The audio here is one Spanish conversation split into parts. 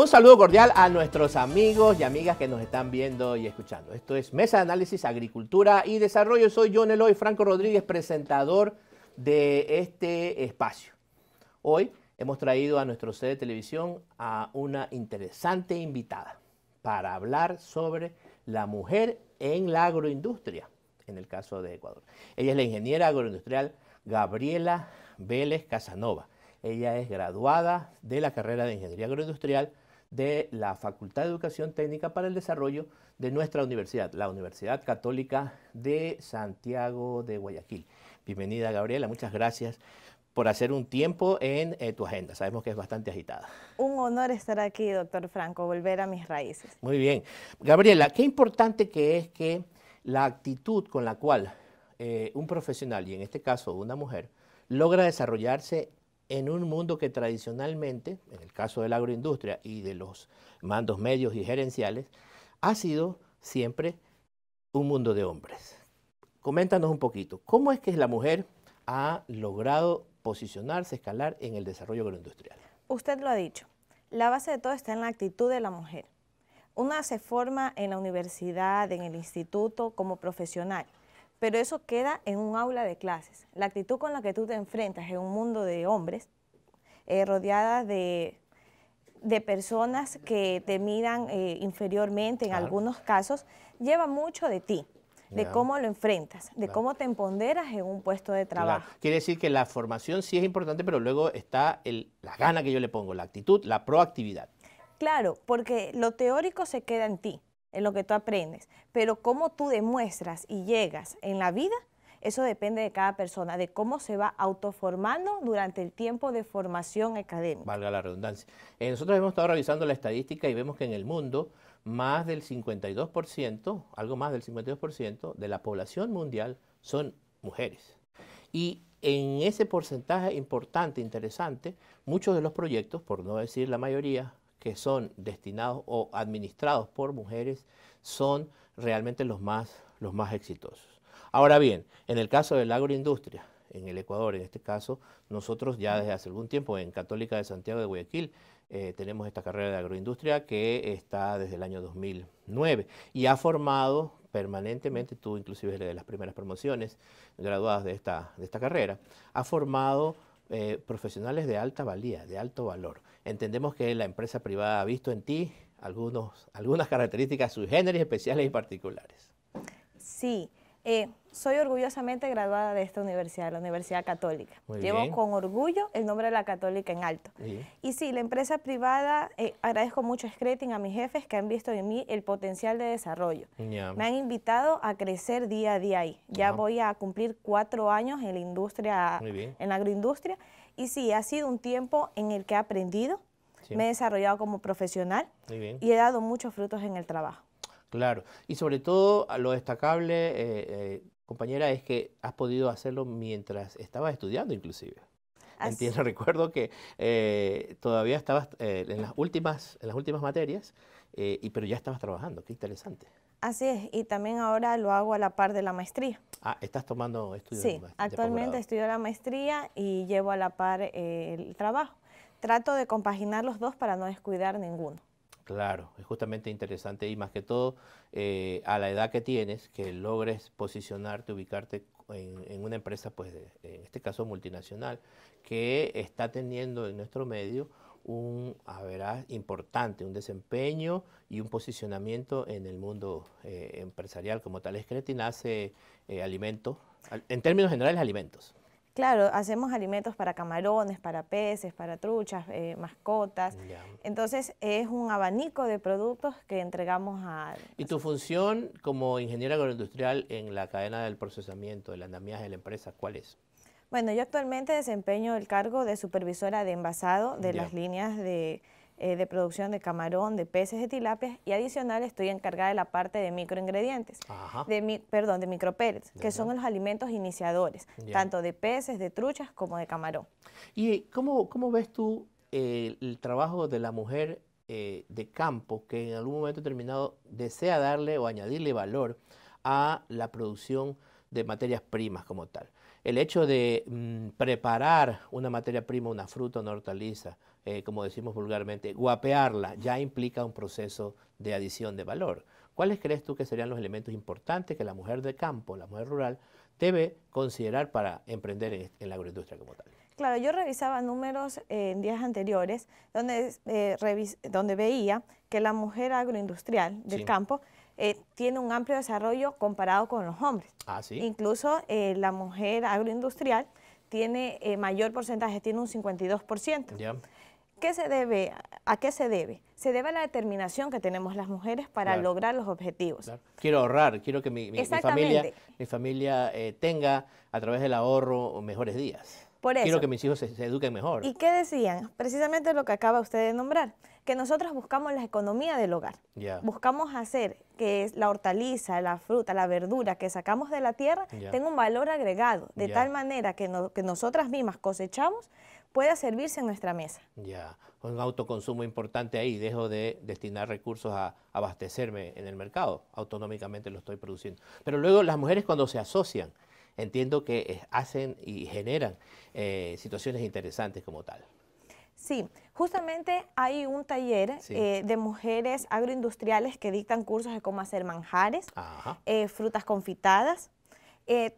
Un saludo cordial a nuestros amigos y amigas que nos están viendo y escuchando. Esto es Mesa de Análisis Agricultura y Desarrollo. Soy John Eloy Franco Rodríguez, presentador de este espacio. Hoy hemos traído a nuestro sede de televisión a una interesante invitada para hablar sobre la mujer en la agroindustria, en el caso de Ecuador. Ella es la ingeniera agroindustrial Gabriela Vélez Casanova. Ella es graduada de la carrera de Ingeniería Agroindustrial de la Facultad de Educación Técnica para el Desarrollo de nuestra universidad, la Universidad Católica de Santiago de Guayaquil. Bienvenida Gabriela, muchas gracias por hacer un tiempo en eh, tu agenda. Sabemos que es bastante agitada. Un honor estar aquí, doctor Franco, volver a mis raíces. Muy bien. Gabriela, qué importante que es que la actitud con la cual eh, un profesional, y en este caso una mujer, logra desarrollarse en un mundo que tradicionalmente, en el caso de la agroindustria y de los mandos medios y gerenciales, ha sido siempre un mundo de hombres. Coméntanos un poquito, ¿cómo es que la mujer ha logrado posicionarse, escalar en el desarrollo agroindustrial? Usted lo ha dicho, la base de todo está en la actitud de la mujer. Una se forma en la universidad, en el instituto, como profesional pero eso queda en un aula de clases. La actitud con la que tú te enfrentas en un mundo de hombres, eh, rodeada de, personas que te miran eh, inferiormente en algunos casos, lleva mucho de ti de cómo lo enfrentas, de cómo te emponderas en un puesto de trabajo. Quiere decir que la formación sí es importante, pero luego está el, la gana que yo le pongo, la actitud, la proactividad. Claro, porque lo teórico se queda en ti, en lo que tú aprendes, pero cómo tú demuestras y llegas en la vida, eso depende de cada persona, de cómo se va autoformando durante el tiempo de formación académica. Valga la redundancia. Eh, nosotros hemos estado revisando la estadística y vemos que en el mundo más del 52%, algo más del 52% de la población mundial son mujeres. Y en ese porcentaje importante, interesante, muchos de los proyectos, por no decir la mayoría, que son destinados o administrados por mujeres son realmente los más, los más exitosos. Ahora bien, en el caso de la agroindustria, en el Ecuador, en este caso, nosotros ya desde hace algún tiempo en Católica de Santiago de Guayaquil eh, tenemos esta carrera de agroindustria que está desde el año 2009 y ha formado permanentemente, tú inclusive eres de las primeras promociones graduadas de esta, de esta carrera, ha formado eh, profesionales de alta valía, de alto valor. Entendemos que la empresa privada ha visto en ti algunos, algunas características sui especiales y particulares. Sí, eh, soy orgullosamente graduada de esta universidad, la Universidad Católica. Llevo con orgullo el nombre de la Católica en alto. Y sí, la empresa privada, eh, agradezco mucho a a mis jefes que han visto en mí el potencial de desarrollo. Me han invitado a crecer día a día ahí. Ya voy a cumplir cuatro años en la industria, en la agroindustria. Y sí, ha sido un tiempo en el que he aprendido, me he desarrollado como profesional y he dado muchos frutos en el trabajo. Claro, y sobre todo lo destacable, eh, eh, compañera, es que has podido hacerlo mientras estabas estudiando inclusive. Entiendo, recuerdo que eh, todavía estabas en, las últimas, en las últimas materias, y, pero ya estabas trabajando, qué interesante. Así es, y también ahora lo hago a la par de la maestría. Ah, estás tomando estudios. Sí, actualmente estudio la maestría y llevo a la par el trabajo. Trato de compaginar los dos para no descuidar ninguno. Claro, es justamente interesante y más que todo eh, a la edad que tienes, que logres posicionarte, ubicarte en, una empresa, pues en este caso multinacional, que está teniendo en nuestro medio un a ver, importante, un desempeño y un posicionamiento en el mundo eh, empresarial como tal. Es que hace eh, alimentos, en términos generales alimentos. Claro, hacemos alimentos para camarones, para peces, para truchas, eh, mascotas. Entonces es un abanico de productos que entregamos a... ¿Y tu función como ingeniera agroindustrial en la cadena del procesamiento, del andamiaje de la empresa, cuál es? Bueno, yo actualmente desempeño el cargo de supervisora de envasado de las líneas de eh, de producción de camarón, de peces, de tilapias y adicional estoy encargada de la parte de microingredientes, de perdón, de que son los alimentos iniciadores, tanto de peces, de truchas como de camarón. ¿Y cómo, ves tú eh, el trabajo de la mujer eh, de campo que en algún momento determinado desea darle o añadirle valor a la producción de materias primas como tal? El hecho de mm, preparar una materia prima, una fruta, una hortaliza, eh, como decimos vulgarmente, guapearla ya implica un proceso de adición de valor. ¿Cuáles crees tú que serían los elementos importantes que la mujer de campo, la mujer rural, debe considerar para emprender en, la agroindustria como tal? Claro, yo revisaba números en días anteriores donde, eh, donde veía que la mujer agroindustrial del campo eh, tiene un amplio desarrollo comparado con los hombres. Ah, ¿sí? Incluso la mujer agroindustrial tiene eh, mayor porcentaje, tiene un 52%. ¿Qué se debe? ¿A qué se debe? Se debe a la determinación que tenemos las mujeres para lograr los objetivos. Quiero ahorrar, quiero que mi, familia, mi familia eh, tenga a través del ahorro mejores días. Quiero que mis hijos se, eduquen mejor. ¿Y qué decían? Precisamente lo que acaba usted de nombrar, que nosotros buscamos la economía del hogar. Buscamos hacer que la hortaliza, la fruta, la verdura que sacamos de la tierra tenga un valor agregado, de tal manera que, nosotras mismas cosechamos pueda servirse en nuestra mesa. Ya, un autoconsumo importante ahí, dejo de destinar recursos a abastecerme en el mercado, autonómicamente lo estoy produciendo. Pero luego las mujeres cuando se asocian, entiendo que eh, hacen y generan eh, situaciones interesantes como tal. Sí, justamente hay un taller eh, de mujeres agroindustriales que dictan cursos de cómo hacer manjares, frutas confitadas,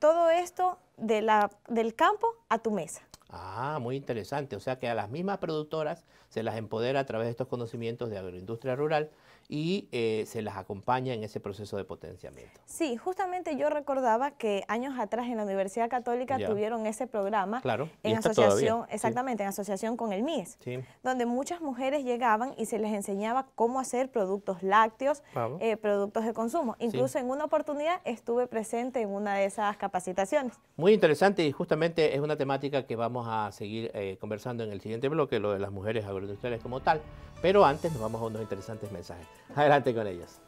todo esto de la, del campo a tu mesa. Ah, muy interesante. O sea que a las mismas productoras se las empodera a través de estos conocimientos de agroindustria rural y eh, se las acompaña en ese proceso de potenciamiento. Sí, justamente yo recordaba que años atrás en la Universidad Católica tuvieron ese programa en asociación, exactamente, en asociación con el MIES, donde muchas mujeres llegaban y se les enseñaba cómo hacer productos lácteos, eh, productos de consumo. Incluso en una oportunidad estuve presente en una de esas capacitaciones. Muy interesante y justamente es una temática que vamos a seguir eh, conversando en el siguiente bloque, lo de las mujeres agroindustriales como tal, pero antes nos vamos a unos interesantes mensajes. Adelante con ellos.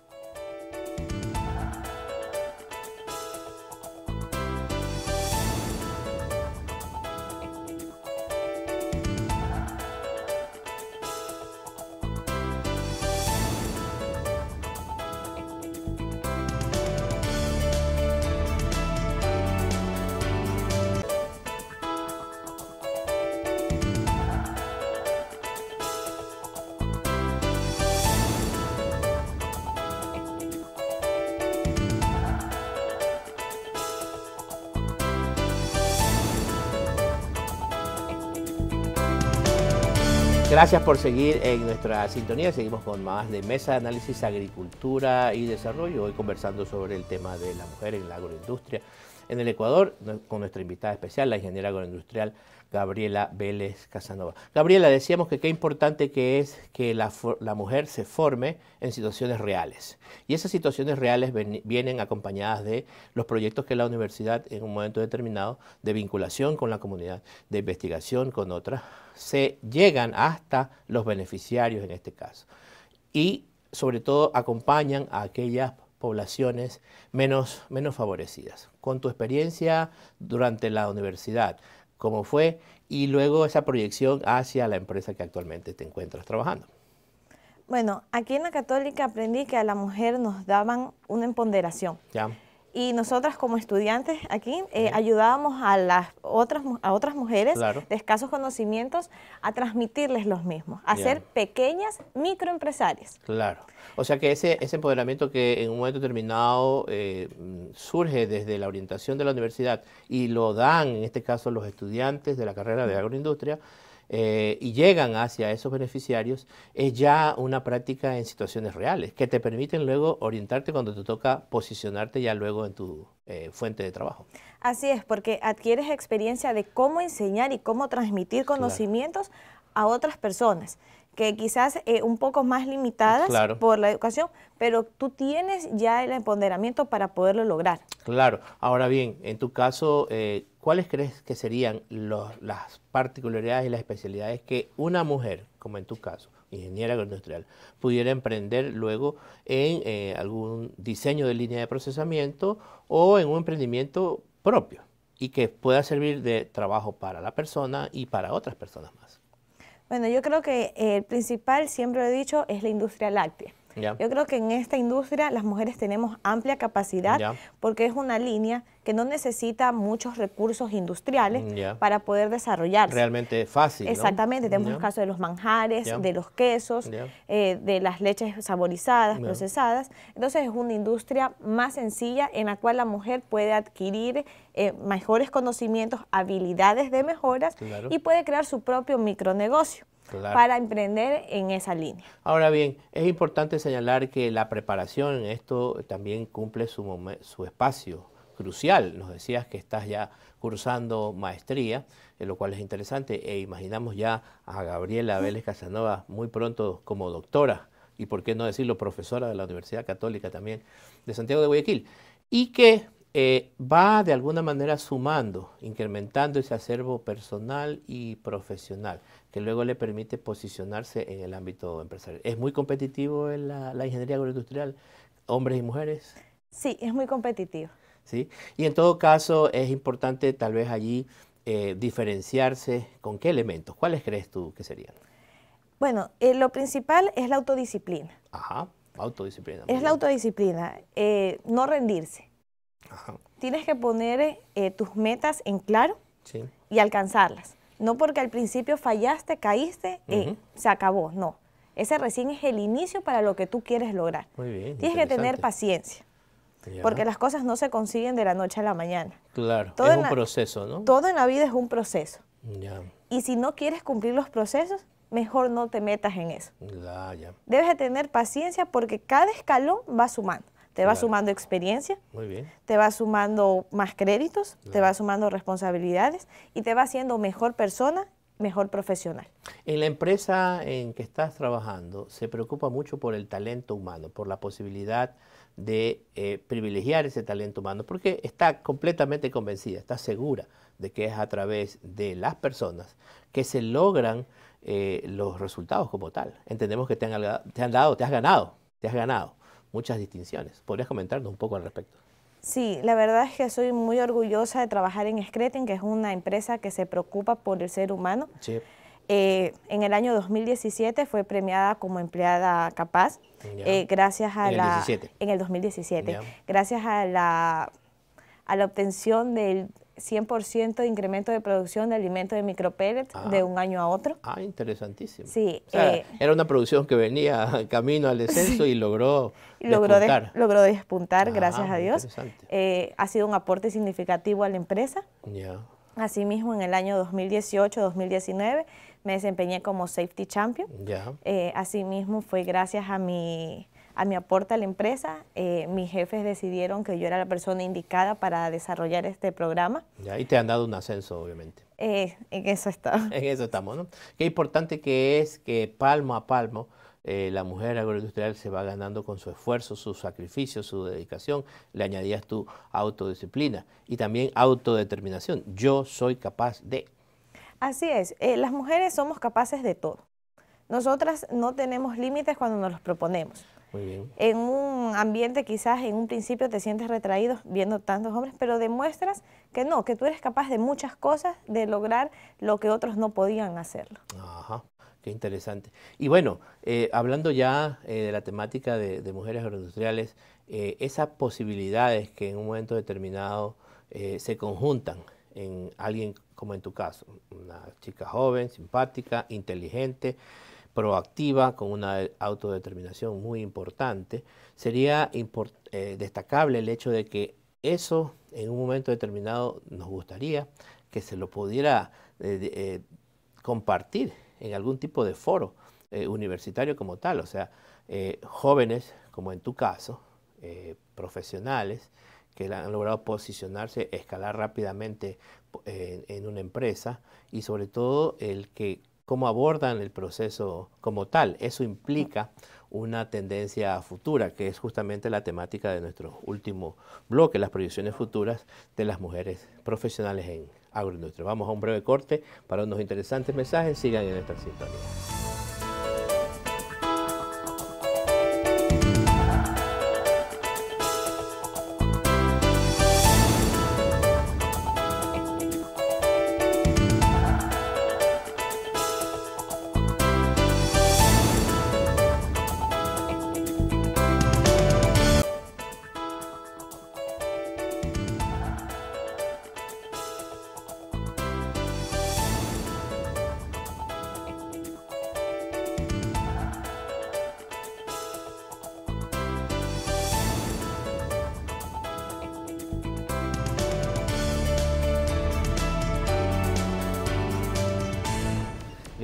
Gracias por seguir en nuestra sintonía. Seguimos con más de Mesa de Análisis Agricultura y Desarrollo. Hoy conversando sobre el tema de la mujer en la agroindustria en el Ecuador con nuestra invitada especial, la ingeniera agroindustrial Gabriela Vélez Casanova. Gabriela, decíamos que qué importante que es que la, mujer se forme en situaciones reales. Y esas situaciones reales vienen acompañadas de los proyectos que la universidad en un momento determinado de vinculación con la comunidad, de investigación con otras se llegan hasta los beneficiarios en este caso. Y sobre todo acompañan a aquellas poblaciones menos, favorecidas. Con tu experiencia durante la universidad, ¿cómo fue? Y luego esa proyección hacia la empresa que actualmente te encuentras trabajando. Bueno, aquí en la Católica aprendí que a la mujer nos daban una empoderación. Ya y nosotras como estudiantes aquí eh, ayudábamos a las otras a otras mujeres de escasos conocimientos a transmitirles los mismos, a ser pequeñas microempresarias. Claro. O sea que ese, ese empoderamiento que en un momento determinado eh, surge desde la orientación de la universidad y lo dan, en este caso, los estudiantes de la carrera de agroindustria, eh, y llegan hacia esos beneficiarios es ya una práctica en situaciones reales que te permiten luego orientarte cuando te toca posicionarte ya luego en tu eh, fuente de trabajo. Así es, porque adquieres experiencia de cómo enseñar y cómo transmitir conocimientos a otras personas que quizás eh, un poco más limitadas por la educación, pero tú tienes ya el empoderamiento para poderlo lograr. Claro. Ahora bien, en tu caso, ¿cuáles crees que serían las particularidades y las especialidades que una mujer, como en tu caso, ingeniera agroindustrial, pudiera emprender luego en eh, algún diseño de línea de procesamiento o en un emprendimiento propio y que pueda servir de trabajo para la persona y para otras personas más? Bueno, yo creo que el principal, siempre lo he dicho, es la industria láctea yo creo que en esta industria las mujeres tenemos amplia capacidad porque es una línea que no necesita muchos recursos industriales mm, para poder desarrollarse. Realmente fácil. Exactamente, tenemos el caso de los manjares, de los quesos, eh, de las leches saborizadas, procesadas. Entonces es una industria más sencilla en la cual la mujer puede adquirir eh, mejores conocimientos, habilidades de mejoras y puede crear su propio micronegocio para emprender en esa línea. Ahora bien, es importante señalar que la preparación en esto también cumple su, espacio crucial. Nos decías que estás ya cursando maestría, eh, lo cual es interesante, e imaginamos ya a Gabriela Vélez Casanova muy pronto como doctora, y por qué no decirlo, profesora de la Universidad Católica también de Santiago de Guayaquil, y que eh, va de alguna manera sumando, incrementando ese acervo personal y profesional que luego le permite posicionarse en el ámbito empresarial. ¿Es muy competitivo en la, ingeniería agroindustrial, hombres y mujeres? Sí, es muy competitivo. ¿Sí? Y en todo caso es importante tal vez allí eh, diferenciarse con qué elementos, ¿cuáles crees tú que serían? Bueno, eh, lo principal es la autodisciplina. Ajá, autodisciplina. Es la autodisciplina, eh, no rendirse. Tienes que poner tus metas en claro y alcanzarlas. No porque al principio fallaste, caíste, y se acabó, no. Ese recién es el inicio para lo que tú quieres lograr. Tienes que tener paciencia. Porque las cosas no se consiguen de la noche a la mañana. Claro, todo es un proceso, ¿no? Todo en la vida es un proceso. Y si no quieres cumplir los procesos, mejor no te metas en eso. Debes de tener paciencia porque cada escalón va sumando te va sumando experiencia, te va sumando más créditos, te va sumando responsabilidades y te va haciendo mejor persona, mejor profesional. En la empresa en que estás trabajando se preocupa mucho por el talento humano, por la posibilidad de eh, privilegiar ese talento humano, porque está completamente convencida, está segura de que es a través de las personas que se logran eh, los resultados como tal. Entendemos que te han dado, te has ganado, te has ganado muchas distinciones. ¿Podrías comentarnos un poco al respecto? Sí, la verdad es que soy muy orgullosa de trabajar en Screting, que es una empresa que se preocupa por el ser humano. Eh, en el año 2017 fue premiada como empleada capaz, eh, gracias a la... en el 2017. Gracias a la, a la obtención del 100% de incremento de producción de alimentos de micro pellets de ah. un año a otro. Ah, interesantísimo. Sí. Eh, era una producción que venía camino al descenso y logró logró despuntar. logró despuntar, gracias ah, a Dios. Eh, ha sido un aporte significativo a la empresa. Ya. Asimismo, en el año 2018-2019 me desempeñé como Safety Champion. Ya. Eh, asimismo, fue gracias a mi a mi aporte a la empresa, eh, mis jefes decidieron que yo era la persona indicada para desarrollar este programa. Y ahí te han dado un ascenso, obviamente. Eh, en eso estamos. En eso estamos, ¿no? Qué importante que es que palmo a palmo eh, la mujer agroindustrial se va ganando con su esfuerzo, su sacrificio, su dedicación. Le añadías tu autodisciplina y también autodeterminación. Yo soy capaz de... Así es, las mujeres somos capaces de todo. Nosotras no tenemos límites cuando nos los proponemos. En un ambiente quizás en un principio te sientes retraído viendo tantos hombres, pero demuestras que no, que tú eres capaz de muchas cosas, de lograr lo que otros no podían hacerlo. Ajá, qué interesante. Y bueno, eh, hablando ya eh, de la temática de, mujeres agroindustriales, eh, esas posibilidades que en un momento determinado se conjuntan en alguien como en tu caso, una chica joven, simpática, inteligente, proactiva, con una autodeterminación muy importante. Sería eh, destacable el hecho de que eso en un momento determinado nos gustaría que se lo pudiera eh, eh, compartir en algún tipo de foro universitario como tal, o sea, jóvenes, como en tu caso, profesionales que han logrado posicionarse, escalar rápidamente en una empresa y sobre todo el que cómo abordan el proceso como tal. Eso implica una tendencia futura, que es justamente la temática de nuestro último bloque, las proyecciones futuras de las mujeres profesionales en agroindustria. Vamos a un breve corte para unos interesantes mensajes. Sigan en esta sintonía.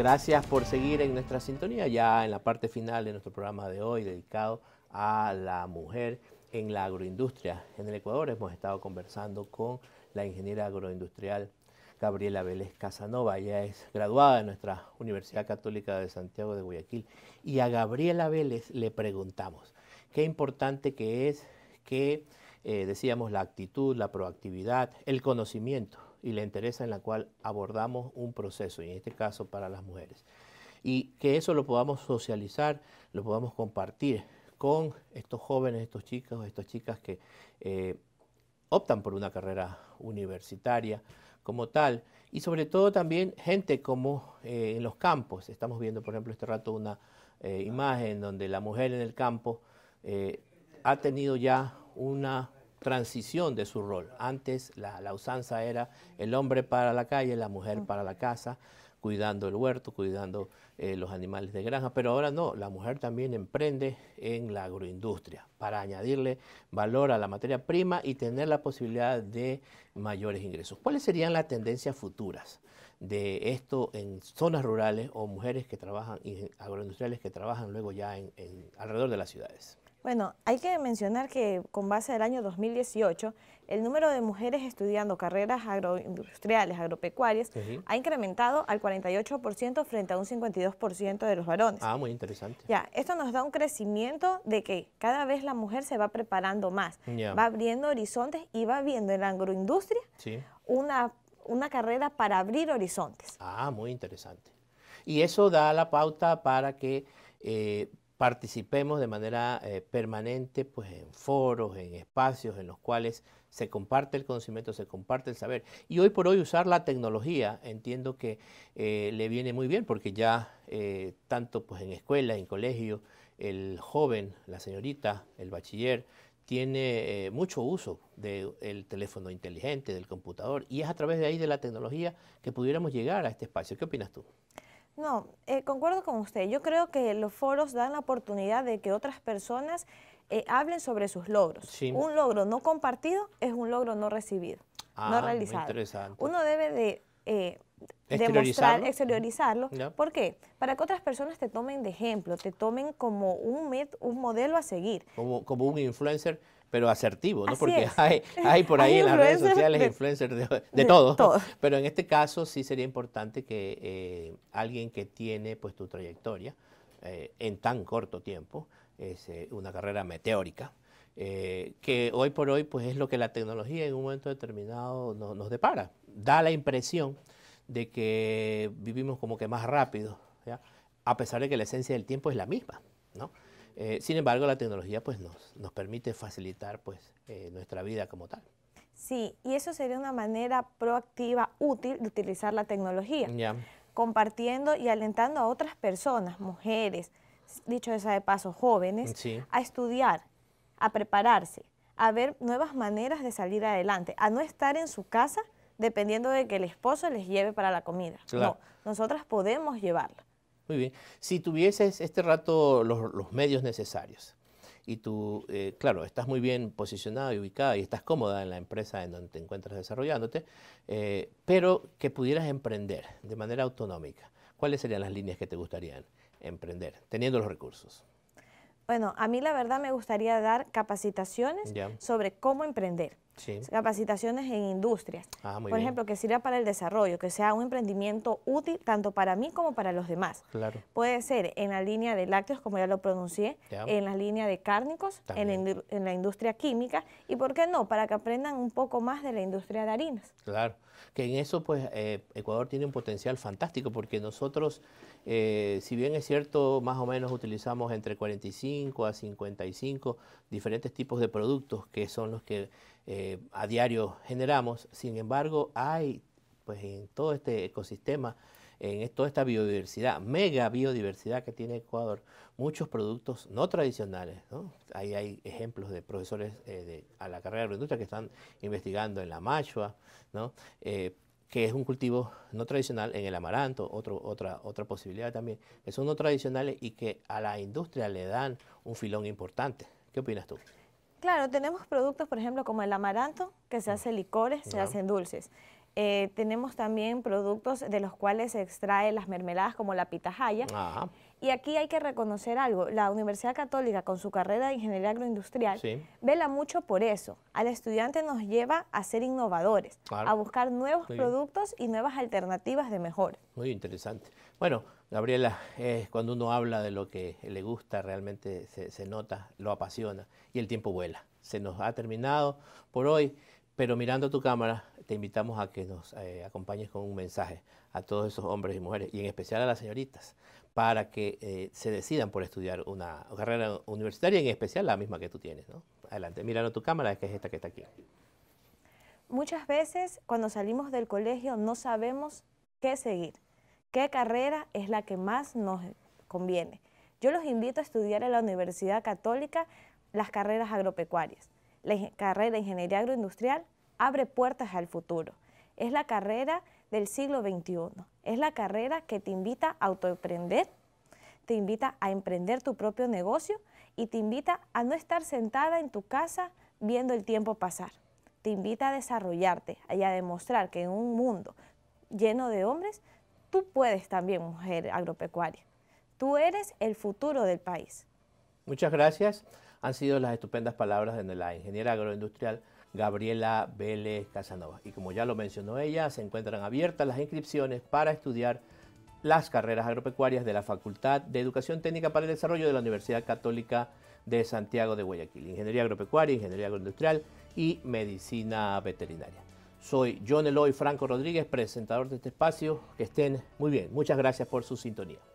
Gracias por seguir en nuestra sintonía ya en la parte final de nuestro programa de hoy dedicado a la mujer en la agroindustria. En el Ecuador hemos estado conversando con la ingeniera agroindustrial Gabriela Vélez Casanova. Ella es graduada de nuestra Universidad Católica de Santiago de Guayaquil. Y a Gabriela Vélez le preguntamos qué importante que es que, eh, decíamos, la actitud, la proactividad, el conocimiento y la interesa en la cual abordamos un proceso, y en este caso para las mujeres. Y que eso lo podamos socializar, lo podamos compartir con estos jóvenes, estos chicos, estas chicas que eh, optan por una carrera universitaria como tal, y sobre todo también gente como eh, en los campos. Estamos viendo, por ejemplo, este rato una eh, imagen donde la mujer en el campo ha tenido ya una transición de su rol. Antes la, usanza era el hombre para la calle, la mujer para la casa, cuidando el huerto, cuidando eh, los animales de granja, pero ahora no, la mujer también emprende en la agroindustria para añadirle valor a la materia prima y tener la posibilidad de mayores ingresos. ¿Cuáles serían las tendencias futuras de esto en zonas rurales o mujeres que trabajan, agroindustriales que trabajan luego ya en alrededor de las ciudades? Bueno, hay que mencionar que con base al año 2018, el número de mujeres estudiando carreras agroindustriales, agropecuarias, ha incrementado al 48% frente a un 52% de los varones. Ah, muy interesante. Ya, esto nos da un crecimiento de que cada vez la mujer se va preparando más, va abriendo horizontes y va viendo en la agroindustria una, una carrera para abrir horizontes. Ah, muy interesante. Y eso da la pauta para que eh, participemos de manera eh, permanente pues, en foros, en espacios en los cuales se comparte el conocimiento, se comparte el saber. Y hoy por hoy usar la tecnología entiendo que eh, le viene muy bien porque ya eh, tanto pues, en escuela, en colegio, el joven, la señorita, el bachiller, tiene mucho uso del teléfono inteligente, del computador, y es a través de ahí de la tecnología que pudiéramos llegar a este espacio. ¿Qué opinas tú? No, eh, concuerdo con usted. Yo creo que los foros dan la oportunidad de que otras personas eh, hablen sobre sus logros. Un logro no compartido es un logro no recibido, no ah, realizado. Uno debe de... Eh, demostrar, exteriorizarlo. ¿Por qué? Para que otras personas te tomen de ejemplo, te tomen como un, un modelo a seguir. Como, como un influencer pero asertivo, ¿no? Porque hay, hay, por ahí en las redes sociales influencers de, todo. Pero en este caso sí sería importante que eh, alguien que tiene pues tu trayectoria eh, en tan corto tiempo, es eh, una carrera meteórica, que hoy por hoy pues es lo que la tecnología en un momento determinado nos depara. Da la impresión de que vivimos como que más rápido, ¿ya? a pesar de que la esencia del tiempo es la misma, ¿no? Eh, sin embargo, la tecnología pues, nos, nos permite facilitar pues, eh, nuestra vida como tal. Sí, y eso sería una manera proactiva, útil de utilizar la tecnología, compartiendo y alentando a otras personas, mujeres, dicho esa de paso, jóvenes, a estudiar, a prepararse, a ver nuevas maneras de salir adelante, a no estar en su casa dependiendo de que el esposo les lleve para la comida. No, nosotras podemos llevarla. Muy bien, si tuvieses este rato los, medios necesarios y tú, eh, claro, estás muy bien posicionada y ubicada y estás cómoda en la empresa en donde te encuentras desarrollándote, eh, pero que pudieras emprender de manera autonómica, ¿cuáles serían las líneas que te gustarían emprender teniendo los recursos? Bueno, a mí la verdad me gustaría dar capacitaciones sobre cómo emprender. Capacitaciones en industrias. Ah, por ejemplo, que sirva para el desarrollo, que sea un emprendimiento útil tanto para mí como para los demás. Puede ser en la línea de lácteos, como ya lo pronuncié, en la línea de cárnicos, en, en la industria química y, ¿por qué no?, para que aprendan un poco más de la industria de harinas. Claro. Que en eso, pues, eh, Ecuador tiene un potencial fantástico, porque nosotros, eh, si bien es cierto, más o menos utilizamos entre 45 a 55 diferentes tipos de productos que son los que eh, a diario generamos, sin embargo, hay, pues, en todo este ecosistema, en toda esta biodiversidad, mega biodiversidad que tiene Ecuador, muchos productos no tradicionales. Ahí hay ejemplos de profesores eh, a la carrera de agroindustria que están investigando en la machua, eh, que es un cultivo no tradicional en el amaranto, otro, otra, otra posibilidad también, que son no tradicionales y que a la industria le dan un filón importante. ¿Qué opinas tú? Claro, tenemos productos, por ejemplo, como el amaranto, que se mm. hace licores, se hacen dulces. Eh, tenemos también productos de los cuales se extrae las mermeladas como la pitahaya. Ajá. Y aquí hay que reconocer algo, la Universidad Católica con su carrera de Ingeniería Agroindustrial vela mucho por eso. Al estudiante nos lleva a ser innovadores, a buscar nuevos productos y nuevas alternativas de mejor. Muy interesante. Bueno, Gabriela, cuando uno habla de lo que le gusta, realmente se, nota, lo apasiona y el tiempo vuela. Se nos ha terminado por hoy, pero mirando tu cámara, te invitamos a que nos eh, acompañes con un mensaje a todos esos hombres y mujeres, y en especial a las señoritas, para que eh, se decidan por estudiar una carrera universitaria, en especial la misma que tú tienes. Adelante, míralo tu cámara, que es esta que está aquí. Muchas veces cuando salimos del colegio no sabemos qué seguir, qué carrera es la que más nos conviene. Yo los invito a estudiar en la Universidad Católica las carreras agropecuarias, la carrera de Ingeniería Agroindustrial, abre puertas al futuro. Es la carrera del siglo XXI. Es la carrera que te invita a autoemprender, te invita a emprender tu propio negocio y te invita a no estar sentada en tu casa viendo el tiempo pasar. Te invita a desarrollarte y a demostrar que en un mundo lleno de hombres, tú puedes también, mujer agropecuaria. Tú eres el futuro del país. Muchas gracias. Han sido las estupendas palabras de la ingeniera agroindustrial Gabriela Vélez Casanova. Y como ya lo mencionó ella, se encuentran abiertas las inscripciones para estudiar las carreras agropecuarias de la Facultad de Educación Técnica para el Desarrollo de la Universidad Católica de Santiago de Guayaquil, Ingeniería Agropecuaria, Ingeniería Agroindustrial y Medicina Veterinaria. Soy John Eloy Franco Rodríguez, presentador de este espacio. Que estén muy bien. Muchas gracias por su sintonía.